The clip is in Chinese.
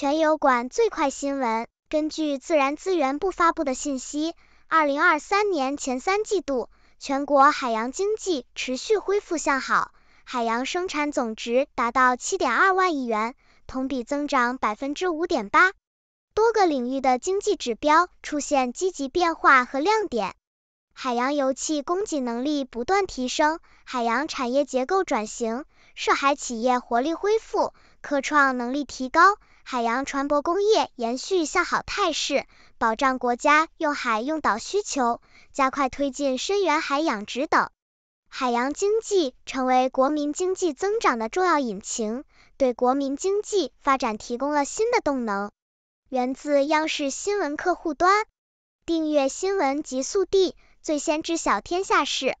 全油管最快新闻：根据自然资源部发布的信息，二零二三年前三季度，全国海洋经济持续恢复向好，海洋生产总值达到七点二万亿元，同比增长百分之五点八。多个领域的经济指标出现积极变化和亮点，海洋油气供给能力不断提升，海洋产业结构转型。涉海企业活力恢复，科创能力提高，海洋船舶工业延续向好态势，保障国家用海用岛需求，加快推进深远海养殖等，海洋经济成为国民经济增长的重要引擎，对国民经济发展提供了新的动能。源自央视新闻客户端，订阅新闻极速递，最先知晓天下事。